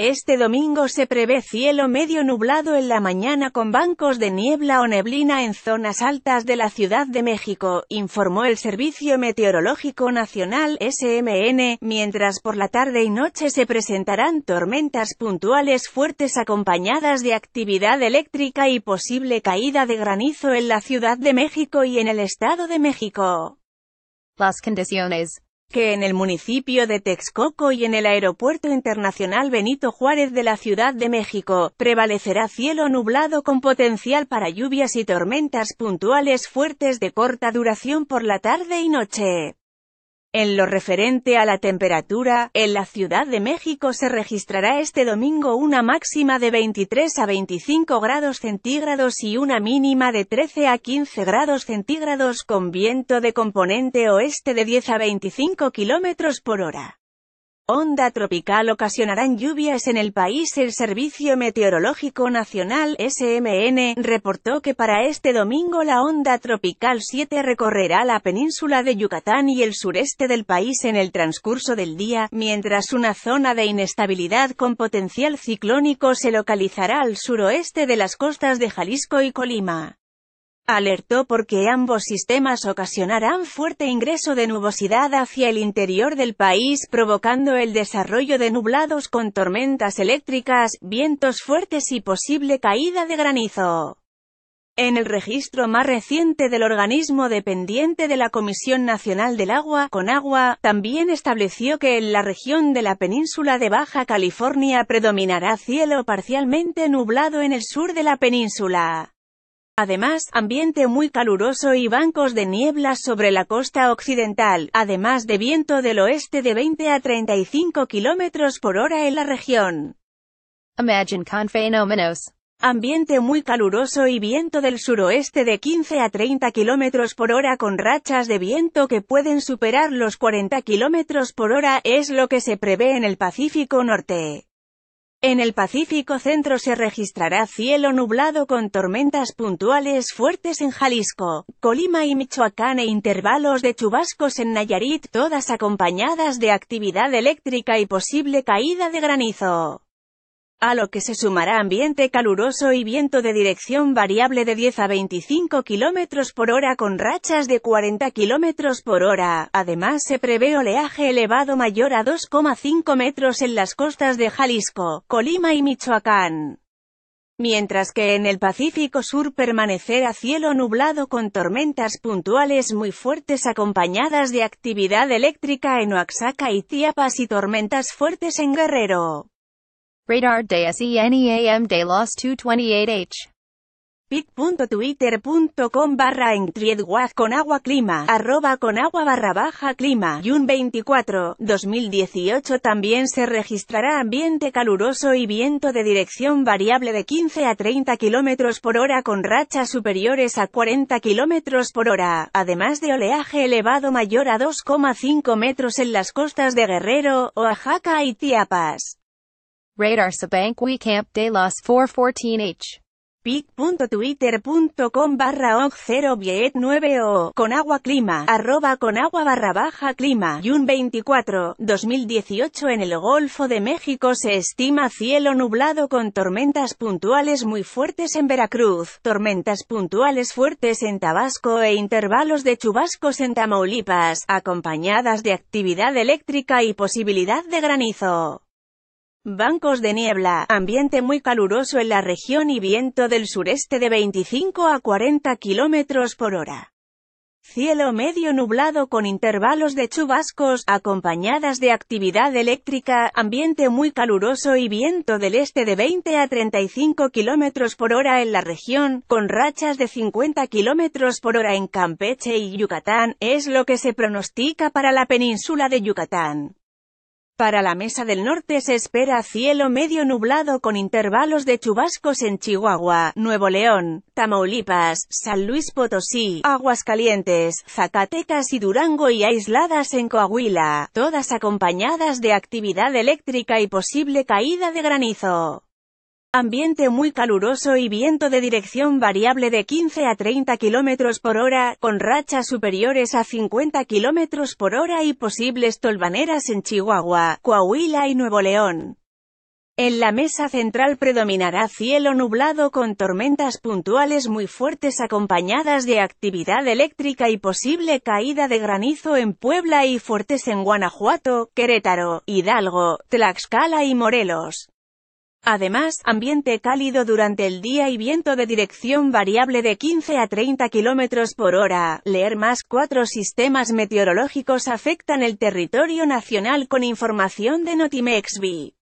Este domingo se prevé cielo medio nublado en la mañana con bancos de niebla o neblina en zonas altas de la Ciudad de México, informó el Servicio Meteorológico Nacional SMN, mientras por la tarde y noche se presentarán tormentas puntuales fuertes acompañadas de actividad eléctrica y posible caída de granizo en la Ciudad de México y en el Estado de México. Las condiciones que en el municipio de Texcoco y en el Aeropuerto Internacional Benito Juárez de la Ciudad de México, prevalecerá cielo nublado con potencial para lluvias y tormentas puntuales fuertes de corta duración por la tarde y noche. En lo referente a la temperatura, en la Ciudad de México se registrará este domingo una máxima de 23 a 25 grados centígrados y una mínima de 13 a 15 grados centígrados con viento de componente oeste de 10 a 25 kilómetros por hora onda tropical ocasionarán lluvias en el país. El Servicio Meteorológico Nacional, SMN, reportó que para este domingo la onda tropical 7 recorrerá la península de Yucatán y el sureste del país en el transcurso del día, mientras una zona de inestabilidad con potencial ciclónico se localizará al suroeste de las costas de Jalisco y Colima. Alertó porque ambos sistemas ocasionarán fuerte ingreso de nubosidad hacia el interior del país provocando el desarrollo de nublados con tormentas eléctricas, vientos fuertes y posible caída de granizo. En el registro más reciente del organismo dependiente de la Comisión Nacional del Agua, Conagua, también estableció que en la región de la península de Baja California predominará cielo parcialmente nublado en el sur de la península. Además, ambiente muy caluroso y bancos de nieblas sobre la costa occidental, además de viento del oeste de 20 a 35 km por hora en la región. Imagine Ambiente muy caluroso y viento del suroeste de 15 a 30 km por hora con rachas de viento que pueden superar los 40 km por hora, es lo que se prevé en el Pacífico Norte. En el Pacífico Centro se registrará cielo nublado con tormentas puntuales fuertes en Jalisco, Colima y Michoacán e intervalos de chubascos en Nayarit, todas acompañadas de actividad eléctrica y posible caída de granizo a lo que se sumará ambiente caluroso y viento de dirección variable de 10 a 25 km por hora con rachas de 40 km por hora. Además se prevé oleaje elevado mayor a 2,5 metros en las costas de Jalisco, Colima y Michoacán. Mientras que en el Pacífico Sur permanecerá cielo nublado con tormentas puntuales muy fuertes acompañadas de actividad eléctrica en Oaxaca y Tiapas y tormentas fuertes en Guerrero. Radar de SENEAM de los 228H. pic.twitter.com barra en con agua clima, arroba con agua barra baja clima, y un 24, 2018 también se registrará ambiente caluroso y viento de dirección variable de 15 a 30 km por hora con rachas superiores a 40 km por hora, además de oleaje elevado mayor a 2,5 metros en las costas de Guerrero, Oaxaca y Chiapas. Radar We Camp de los 414H pic.twitter.com barra og 0 9 o con agua clima arroba con agua barra baja clima y un 24 2018 en el Golfo de México se estima cielo nublado con tormentas puntuales muy fuertes en Veracruz, tormentas puntuales fuertes en Tabasco e intervalos de chubascos en Tamaulipas, acompañadas de actividad eléctrica y posibilidad de granizo. Bancos de niebla, ambiente muy caluroso en la región y viento del sureste de 25 a 40 km por hora. Cielo medio nublado con intervalos de chubascos, acompañadas de actividad eléctrica, ambiente muy caluroso y viento del este de 20 a 35 km por hora en la región, con rachas de 50 km por hora en Campeche y Yucatán, es lo que se pronostica para la península de Yucatán. Para la Mesa del Norte se espera cielo medio nublado con intervalos de chubascos en Chihuahua, Nuevo León, Tamaulipas, San Luis Potosí, Aguascalientes, Zacatecas y Durango y aisladas en Coahuila, todas acompañadas de actividad eléctrica y posible caída de granizo. Ambiente muy caluroso y viento de dirección variable de 15 a 30 km por hora, con rachas superiores a 50 km por hora y posibles tolvaneras en Chihuahua, Coahuila y Nuevo León. En la mesa central predominará cielo nublado con tormentas puntuales muy fuertes acompañadas de actividad eléctrica y posible caída de granizo en Puebla y fuertes en Guanajuato, Querétaro, Hidalgo, Tlaxcala y Morelos. Además, ambiente cálido durante el día y viento de dirección variable de 15 a 30 km por hora. Leer más cuatro sistemas meteorológicos afectan el territorio nacional con información de Notimexvi.